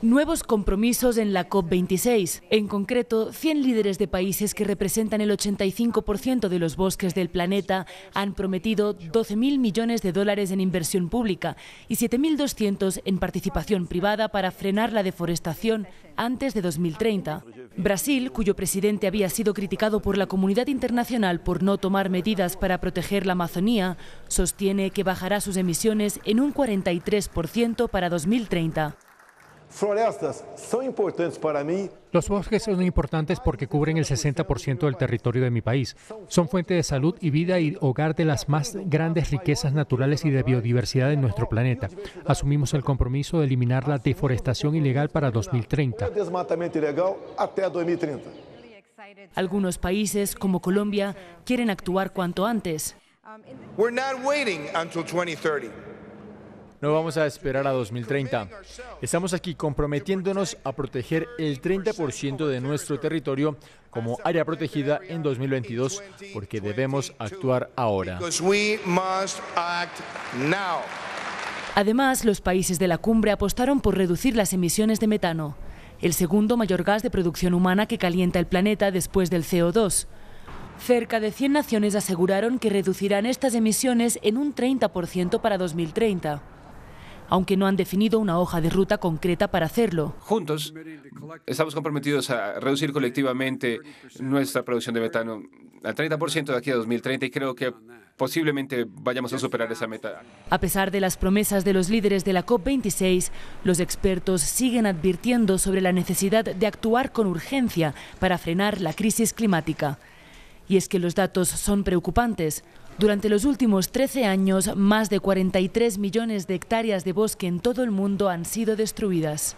Nuevos compromisos en la COP26. En concreto, 100 líderes de países que representan el 85% de los bosques del planeta han prometido 12.000 millones de dólares en inversión pública y 7.200 en participación privada para frenar la deforestación antes de 2030. Brasil, cuyo presidente había sido criticado por la comunidad internacional por no tomar medidas para proteger la Amazonía, sostiene que bajará sus emisiones en un 43% para 2030 importantes para mí. Los bosques son importantes porque cubren el 60% del territorio de mi país. Son fuente de salud y vida y hogar de las más grandes riquezas naturales y de biodiversidad en nuestro planeta. Asumimos el compromiso de eliminar la deforestación ilegal para 2030. Algunos países, como Colombia, quieren actuar cuanto antes. No vamos a esperar a 2030. Estamos aquí comprometiéndonos a proteger el 30% de nuestro territorio como área protegida en 2022 porque debemos actuar ahora. Además, los países de la cumbre apostaron por reducir las emisiones de metano, el segundo mayor gas de producción humana que calienta el planeta después del CO2. Cerca de 100 naciones aseguraron que reducirán estas emisiones en un 30% para 2030 aunque no han definido una hoja de ruta concreta para hacerlo. Juntos estamos comprometidos a reducir colectivamente nuestra producción de metano al 30% de aquí a 2030 y creo que posiblemente vayamos a superar esa meta. A pesar de las promesas de los líderes de la COP26, los expertos siguen advirtiendo sobre la necesidad de actuar con urgencia para frenar la crisis climática. Y es que los datos son preocupantes. Durante los últimos 13 años, más de 43 millones de hectáreas de bosque en todo el mundo han sido destruidas.